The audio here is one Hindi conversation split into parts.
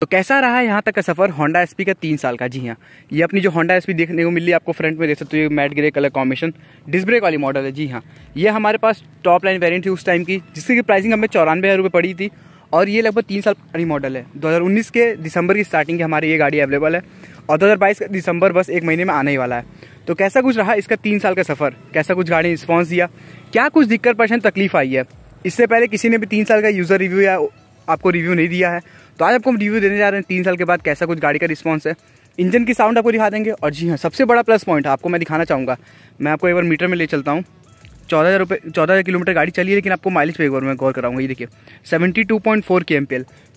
तो कैसा रहा यहाँ तक का सफ़र होंडा एसपी का तीन साल का जी हाँ ये अपनी जो होंडा एसपी देखने को मिली आपको फ्रंट में देख सकते हो ये matte grey colour combination disc brake वाली मॉडल है जी हाँ ये हमारे पास टॉप लाइन वेरिएंट थी उस टाइम की जिसकी प्राइसिंग हमें चौरानवे हज़ार रुपये पड़ी थी और ये लगभग तीन साल पुरानी मॉडल है 2019 के दिसंबर की स्टार्टिंग की हमारी ये गाड़ी अवेलेबल है और 2022 का दिसंबर बस एक महीने में आने ही वाला है तो कैसा कुछ रहा इसका तीन साल का सफ़र कैसा कुछ गाड़ी रिस्पॉन्स दिया क्या कुछ दिक्कत परेशान तकलीफ आई है इससे पहले किसी ने भी तीन साल का यूज़र रिव्यू या आपको रिव्यू नहीं दिया है तो आज आपको हम रिव्यू देने जा रहे हैं तीन साल के बाद कैसा कुछ गाड़ी का रिस्पॉन्स है इंजन की साउंड आपको दिखा देंगे और जी हाँ सबसे बड़ा प्लस पॉइंट है आपको मैं दिखाना चाहूँगा मैं आपको एक बार मीटर में ले चलता हूँ चौदह हज़ार रुपये चौदह हज़ार किलोमीटर गाड़ी चली है लेकिन आपको माइलेज पे एक बार मैं गौर कराऊंगा ये देखिए seventy two point four K M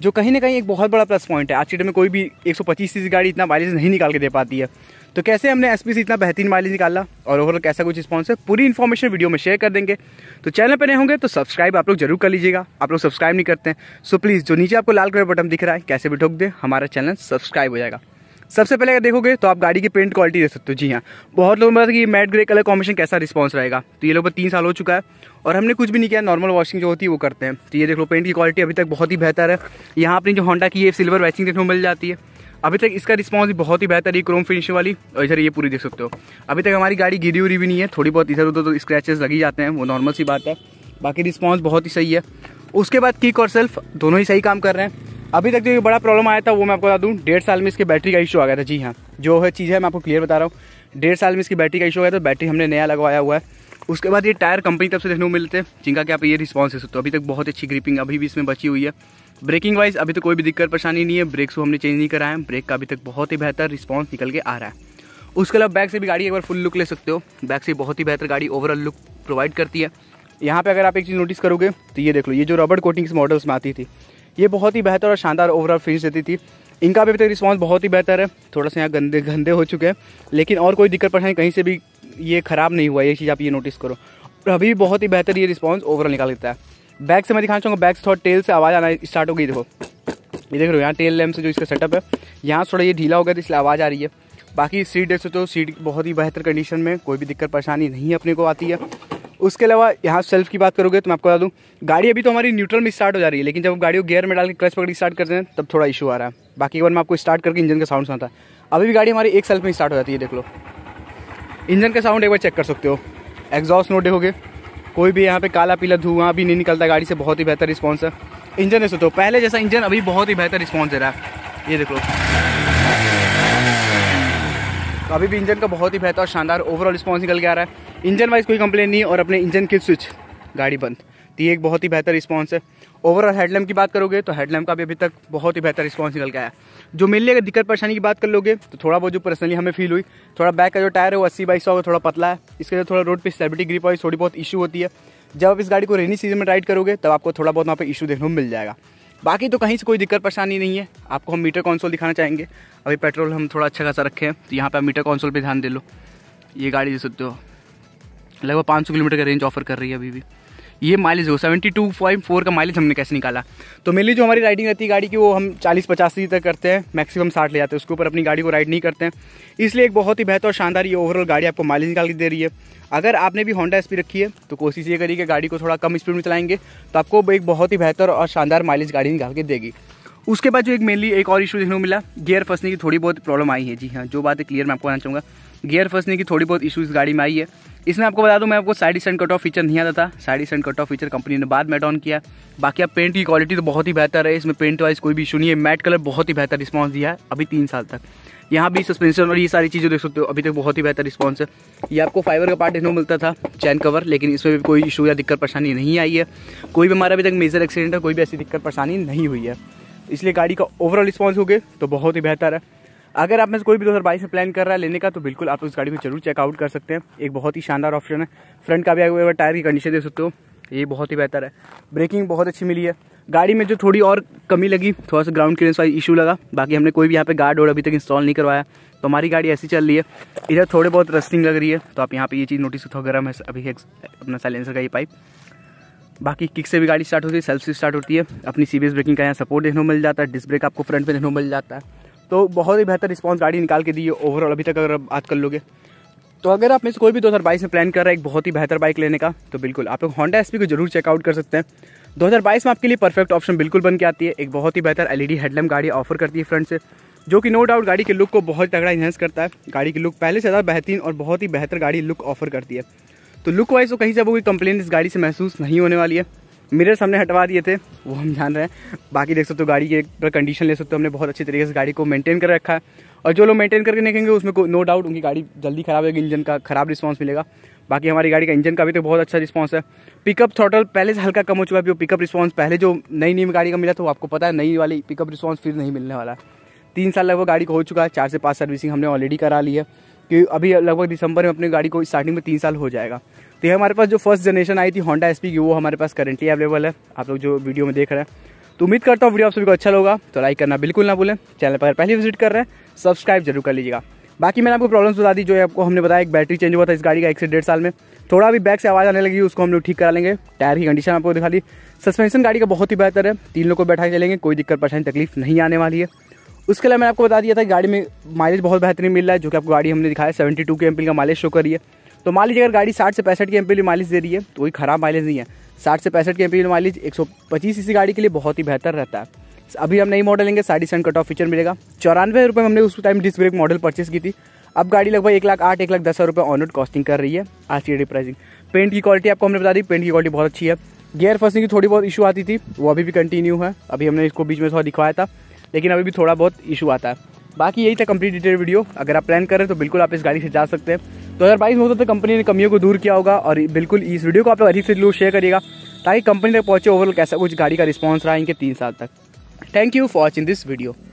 जो कहीं ना कहीं एक बहुत बड़ा प्लस पॉइंट है आज के डेट में कोई भी एक सौ पच्चीस सीसी गाड़ी इतना माइलेज नहीं निकाल के दे पाती है तो कैसे हमने एस से इतना बेहतरीन माइलेज निकाला और ओवरऑल कैसा कुछ रिस्पॉन्स है पूरी इन्फॉर्मेशन वीडियो में शेयर कर देंगे तो चैनल पर नहीं होंगे तो सब्सक्राइब आप लोग जरूर कर लीजिएगा आप लोग सब्सक्राइब नहीं करते हैं सो प्लीज़ जो नीचे आपको लाल कलर बटन दिख रहा है कैसे भी ठोक दें हमारा चैनल सब्सक्राइब हो जाएगा सबसे पहले अगर देखोगे तो आप गाड़ी की पेंट क्वालिटी देख सकते हो जी हाँ बहुत लोगों ने बताया कि मैट ग्रे कलर कॉम्बिनेशन कैसा रिस्पॉन्स रहेगा तो ये लोग पर तीन साल हो चुका है और हमने कुछ भी नहीं किया नॉर्मल वॉशिंग जो होती है वो करते हैं तो ये देख लो पेंट की क्वालिटी अभी तक बहुत ही बेहतर है यहाँ अपनी जो होंडा की ये सिल्वर वैचिंग देखने को मिल जाती है अभी तक इसका रिस्पॉन्स भी बहुत ही बेहतर है क्रोम फिनिशिंग वाली और इधर ये पूरी देख सकते हो अभी तक हमारी गाड़ी गिरी उरी भी नहीं है थोड़ी बहुत इधर उधर तो स्क्रैचेस लगी जाते हैं वो नॉर्मल सी बात है बाकी रिस्पॉन्स बहुत ही सही है उसके बाद किक और सेल्फ दोनों ही सही काम कर रहे हैं अभी तक जो ये बड़ा प्रॉब्लम आया था वो मैं आपको बता दूँ डेढ़ साल में इसके बैटरी का इशू आ गया था जी हाँ जो है चीज़ है मैं आपको क्लियर बता रहा हूँ डेढ़ साल में इसकी बैटरी का इशू आ गया था बैटरी हमने नया लगवाया हुआ है उसके बाद ये टायर कंपनी तरफ से देखने को मिलते हैं जिनका कि आप ये रिस्पॉन्स है सकते हो अभी तक बहुत अच्छी ग्रिपिंग अभी भी इसमें बची हुई है ब्रेकिंग वाइज अभी तक तो कोई भी दिक्कत परेशानी नहीं है ब्रेक्स को हमने चेंज नहीं कराया है ब्रेक का अभी तक बहुत ही बेहतर रिस्पॉन्स निकल के आ रहा है उसके अलावा बैक से भी गाड़ी एक बार फुल लुक ले सकते हो बैक से बहुत ही बेहतर गाड़ी ओवरऑल लुक प्रोवाइड करती है यहाँ पे अगर आप एक चीज़ नोटिस करोगे तो ये देख लो ये जो रबड़ कोटिंग्स मॉडल्स में आती थी ये बहुत ही बेहतर और शानदार ओवरऑल फिनिश देती थी इनका अभी तक रिस्पॉन्स बहुत ही बेहतर है थोड़ा सा यहाँ गंदे गंदे हो चुके हैं लेकिन और कोई दिक्कत परेशानी कहीं से भी ये ख़राब नहीं हुआ ये चीज़ आप ये नोटिस करो और अभी बहुत ही बेहतर ये रिस्पॉन्स ओवरऑल निकाल देता है बैक से मैं दिखाना चाहूँगा बैक से थोड़ा टेल से आवाज़ आना स्टार्ट हो गई देखो ये देख रहे हो यहाँ टेल लैम्प से जो इसका सेटअप है यहाँ थोड़ा ये ढीला हो गया तो इसलिए आवाज़ आ रही है बाकी सीट देख सकते हो सीट बहुत ही बेहतर कंडीशन में कोई भी दिक्कत परेशानी नहीं अपने को आती है उसके अलावा यहाँ सेल्फ की बात करोगे तो मैं आपको बता दूँ गाड़ी अभी तो हमारी न्यूट्रल में स्टार्ट हो जा रही है लेकिन जब गाड़ी को गियर में डाल के क्लच पकड़ स्टार्ट करते हैं तब थोड़ा इशू आ रहा है बाकी एक बार मैं आपको स्टार्ट करके इंजन का साउंड सुनाता है अभी भी गाड़ी हमारी एक सेल्फ में स्टार्ट हो जाती है देख लो इंजन का साउंड एक बार चेक कर सकते हो एग्जॉस्ट नोट देखोगे कोई भी यहाँ पे काला पीला धुआं भी नहीं निकलता गाड़ी से बहुत ही बेहतर रिस्पॉन्स है इंजन सो तो पहले जैसा इंजन अभी बहुत ही बेहतर रिस्पॉन्स दे रहा है ये देख लो तो अभी भी इंजन का बहुत ही बेहतर और शानदार ओवरऑल रिस्पॉन्स निकल के आ रहा है इंजन वाइज कोई कंप्लेन नहीं और अपने इंजन की स्विच गाड़ी बंद तो ये एक बहुत ही बेहतर रिस्पॉन्स है ओवरऑल हेडलैम्प की बात करोगे तो हेडलैम्प का भी अभी तक बहुत ही बेहतर रिस्पॉन्स निकल गया है जो मिलने का दिक्कत परेशानी की बात कर लोगे तो थोड़ा बहुत जो पर्सनली हमें फील हुई थोड़ा बैक का जो टायर है वो अस्सी बाईस सौ का थोड़ा पतला है इसके जो थोड़ा रोड पर स्टेबिलिटी ग्रीप और थोड़ी बहुत इशू होती है जब आप इस गाड़ी को रेनी सीजन में राइड करोगे तब आपको थोड़ा बहुत वहाँ पर इशू देखने को मिल जाएगा बाकी तो कहीं से कोई दिक्कत परेशानी नहीं है आपको हम मीटर कौनसोल दिखाना चाहेंगे अभी पेट्रोल हम थोड़ा अच्छा खासा रखे हैं तो यहाँ पर आप मीटर कौनसोल पर ध्यान दे लो ये गाड़ी दे सकते हो लगभग पाँच सौ किलोमीटर का रेंज ऑफर कर रही है अभी भी ये माइलेज हो सेवेंटी टू पॉइंट फोर का माइलेज हमने कैसे निकाला तो मेनली जो हमारी राइडिंग रहती है गाड़ी की वो हम चालीस पचास तक करते हैं मैक्सिमम साठ ले जाते हैं उसके ऊपर अपनी गाड़ी को राइड नहीं करते हैं इसलिए एक बहुत ही बेहतर और शानदार ये ओवरऑल गाड़ी आपको माइलेज निकाल के दे रही है अगर आपने भी होंडा स्पीड रखी है तो कोशिश ये करिए कि गाड़ी को थोड़ा कम स्पीड में चलाएंगे तो आपको एक बहुत ही बेहतर और शानदार माइलेज गाड़ी निकाल के देगी उसके बाद जो एक मेनली एक और इशू देखने को मिला गियर फंसने की थोड़ी बहुत प्रॉब्लम आई है जी हाँ जो बात है क्लियर मैं आपको आना चाहूँगा गियर फंसने की थोड़ी बहुत इशू इस गाड़ी में आई है इसमें आपको बता दूं मैं आपको side stand cut off feature नहीं आता था side stand cut off feature company ने बाद में ऑन किया बाकी आप पेंट की क्वालिटी तो बहुत ही बेहतर है इसमें पेंट वाइज कोई भी इशू नहीं है मैट कलर बहुत ही बेहतर रिस्पॉन्स दिया है अभी तीन साल तक यहाँ भी सस्पेंशन और ये सारी चीज़ें देख सकते हो अभी तक बहुत ही बेहतर रिस्पॉन्स है ये आपको फाइबर का पार्ट इन्हों मिलता था चैन कवर लेकिन इसमें भी कोई इशू या दिक्कत परेशानी नहीं आई है कोई भी हमारा अभी तक मेजर एक्सीडेंट है कोई भी ऐसी दिक्कत परेशानी नहीं हुई है इसलिए गाड़ी का ओवरऑल रिस्पॉन्स हो गए तो बहुत ही बेहतर है अगर आप में से कोई भी दो हज़ार में प्लान कर रहा है लेने का तो बिल्कुल आप उस गाड़ी को जरूर चेकआउट कर सकते हैं एक बहुत ही शानदार ऑप्शन है फ्रंट का भी अगर टायर की कंडीशन दे सकते हो ये बहुत ही बेहतर है ब्रेकिंग बहुत अच्छी मिली है गाड़ी में जो थोड़ी और कमी लगी थोड़ा सा ग्राउंड क्लियरेंस वाली इशू लगा बाकी हमने कोई भी यहाँ पे गार्ड और अभी तक इंस्टॉल नहीं करवाया तो हमारी गाड़ी ऐसी चल रही है इधर थोड़े बहुत रस्टिंग लग रही है तो आप यहाँ पे ये चीज़ नोटिस होता गर्म है अभी अपना साइलेंसर का ये पाइप बाकी किक से भी गाड़ी स्टार्ट होती है सेल्फ से स्टार्ट होती है अपनी सी ब्रेकिंग का यहाँ सपोर्ट देखने को मिल जाता है डिस्क ब्रेक आपको फ्रंट पर देखने को मिल जाता है तो बहुत ही बेहतर रिस्पॉन्स गाड़ी निकाल के दी है ओवरऑल अभी तक अगर आप बात कर लोगे तो अगर आप में से कोई भी 2022 में प्लान कर रहा है एक बहुत ही बेहतर बाइक लेने का तो बिल्कुल आप लोग होंडा एस को जरूर चेकआउट कर सकते हैं 2022 में आपके लिए परफेक्ट ऑप्शन बिल्कुल बन के आती है एक बहुत ही बेहतर एलईडी हेडलैम्प e गाड़ी ऑफर करती है फ्रंट से जो कि नो डाउट गाड़ी के लुक को बहुत तगड़ा इन्हेंस करता है गाड़ी की लुक पहले से ज़्यादा बेहतरीन और बहुत ही बेहतर गाड़ी लुक ऑफर करती है तो लुक वाइज तो कहीं से वो कोई कंप्लेन इस गाड़ी से महसूस नहीं होने वाली है मिरर हमने हटवा दिए थे वो हम जान रहे हैं बाकी देख सकते हो गाड़ी के पूरा कंडीशन ले सकते हो हमने बहुत अच्छी तरीके से गाड़ी को मेंटेन कर रखा है और जो लोग मेंटेन करके देखेंगे उसमें को नो डाउट उनकी गाड़ी जल्दी खराब होगी इंजन का खराब रिस्पॉन्स मिलेगा बाकी हमारी गाड़ी का इंजन का भी तो बहुत अच्छा रिस्पॉन्स है पिकअप थोटल पहले से हल्का कम हो चुका है पिकअप रिस्पॉन्स पहले जो नई नई गाड़ी का मिला था वो आपको पता है नई वाली पिकअप रिस्पॉन्स फिर नहीं मिलने वाला है तीन साल लगभग गाड़ी को हो चुका है चार से पाँच सर्विसिंग हमने ऑलरेडी करा ली है कि अभी लगभग दिसंबर में अपनी गाड़ी को स्टार्टिंग में तीन साल हो जाएगा तो ये हमारे पास जो फर्स्ट जनरेशन आई थी होंडा एस की वो हमारे पास करेंटली अवेलेबल है आप लोग जो वीडियो में देख रहे हैं तो उम्मीद करता हूँ वीडियो आप सभी को अच्छा लगा तो लाइक करना बिल्कुल ना भूलें चैनल पर पहले विजिट कर रहे हैं सब्सक्राइब जरूर कर लीजिएगा बाकी मैंने आपको प्रॉब्लम्स बता दी जो है आपको हमने बताया एक बैटरी चेंज हुआ था इस गाड़ी का एक से डेढ़ साल में थोड़ा भी बैक से आवाज़ आने लगी उसको हम लोग ठीक करा लेंगे टायर की कंडीशन आपको दिखा दी सस्पेंशन गाड़ी का बहुत ही बेहतर है तीन लोग को बैठा के चलेंगे कोई दिक्कत परेशानी तकलीफ नहीं आने वाली है उसके अलावा मैंने आपको बता दिया था गाड़ी में माइलेज बहुत बेहतरीन मिल रहा है जो कि आपको गाड़ी हमने दिखाया सेवेंटी टू के एम का माइलेज शो करिए है तो मान लीजिए अगर गाड़ी साठ से पैंसठ के एम की माइलेज दे रही है तो कोई खराब माइलेज नहीं है साठ से पैंसठ के एम पी माइलेज एक सौ पच्चीस इसी गाड़ी के लिए बहुत ही बेहतर रहता है अभी हम नई मॉडल लेंगे साड़ी सेवन कट ऑफ फीचर मिलेगा चौरानवे रुपये हमने उस time disc brake model purchase की थी अब गाड़ी लगभग एक लाख आठ एक लाख दस हज़ार रुपये ऑन रोड कॉस्टिंग कर रही है आज की डेट प्राइसिंग पेंट की क्वालिटी आपको हमने बता दी पेंट की क्वालिटी बहुत अच्छी है गियर फंसने की थोड़ी बहुत इशू आती थी वो अभी भी कंटिन्यू है अभी हमने इसको बीच में थोड़ा दिखवाया था लेकिन अभी भी थोड़ा बहुत इशू आता है बाकी यही था कंप्लीट डिटेल वीडियो अगर आप प्लान करें तो बिल्कुल आप इस गाड़ी से जा सकते हैं दो हज़ार बाईस में होता तो कंपनी तो ने कमियों को दूर किया होगा और बिल्कुल इस वीडियो को आप अधिक से लोग शेयर करिएगा ताकि कंपनी तक पहुंचे ओवरऑल कैसा कुछ गाड़ी का रिस्पॉन्स रहा इनके तीन साल तक thank you for watching this video